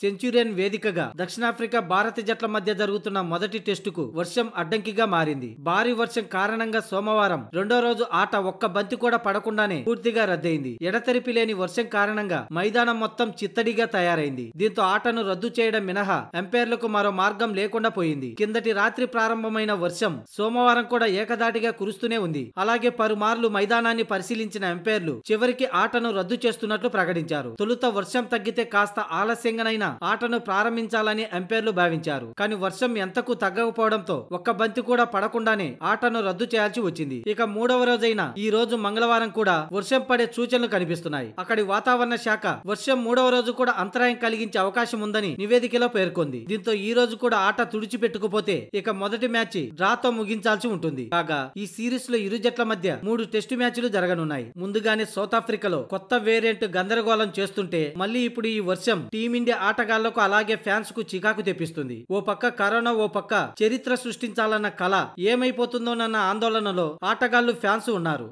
Centurion వేదికగా దక్షిణాఫ్రికా భారత జట్ల మధ్య జరుగుతున్న మొదటి టెస్టుకు వర్షం అడ్డంకిగా మారింది భారీ వర్షం కారణంగా సోమవారం రెండో రోజు ఆట ఒక్క బంతి కూడా పడకుండానే పూర్తిగా రద్దయింది ఎడతెరిపి లేని వర్షం కారణంగా మైదానం మొత్తం చిత్తడిగా తయారైంది దీంతో ఆటను రద్దు చేయడం మినహా ఎంపైర్లకు మరో మార్గం లేకుండా పోయింది కిందటి రాత్రి ప్రారంభమైన వర్షం సోమవారం కూడా ఏకదాటిగా కురుస్తూనే ఉంది అలాగే పలుమార్లు మైదానాన్ని పరిశీలించిన ఎంపైర్లు చివరికి ఆటను రద్దు చేస్తున్నట్లు ప్రకటించారు తొలుత వర్షం తగ్గితే కాస్త ఆలస్యంగానైనా ఆటను ప్రారంభించాలని అంపైర్లు భావించారు కానీ వర్షం ఎంతకు తగ్గకపోవడంతో ఒక్క బంతి కూడా పడకుండానే ఆటను రద్దు చేయాల్సి వచ్చింది ఇక మూడవ రోజైన ఈ రోజు మంగళవారం కూడా వర్షం పడే సూచనలు కనిపిస్తున్నాయి అక్కడి వాతావరణ శాఖ వర్షం మూడవ రోజు కూడా అంతరాయం కలిగించే అవకాశం ఉందని నివేదికలో పేర్కొంది దీంతో ఈ రోజు కూడా ఆట తుడిచిపెట్టుకుపోతే ఇక మొదటి మ్యాచ్ డ్రాతో ముగించాల్సి ఉంటుంది కాగా ఈ సిరీస్ లో ఇరు జట్ల మధ్య మూడు టెస్ట్ మ్యాచ్లు జరగనున్నాయి ముందుగానే సౌత్ ఆఫ్రికాలో కొత్త వేరియంట్ గందరగోళం చేస్తుంటే మళ్ళీ ఇప్పుడు ఈ వర్షం టీమిండియా ఆట ఆటగాళ్లకు అలాగే ఫ్యాన్స్ కు చికాకు తెప్పిస్తుంది ఓ పక్క కరోనా ఓ పక్క చరిత్ర సృష్టించాలన్న కళ ఏమైపోతుందోనన్న ఆందోళనలో ఆటగాళ్లు ఫ్యాన్స్ ఉన్నారు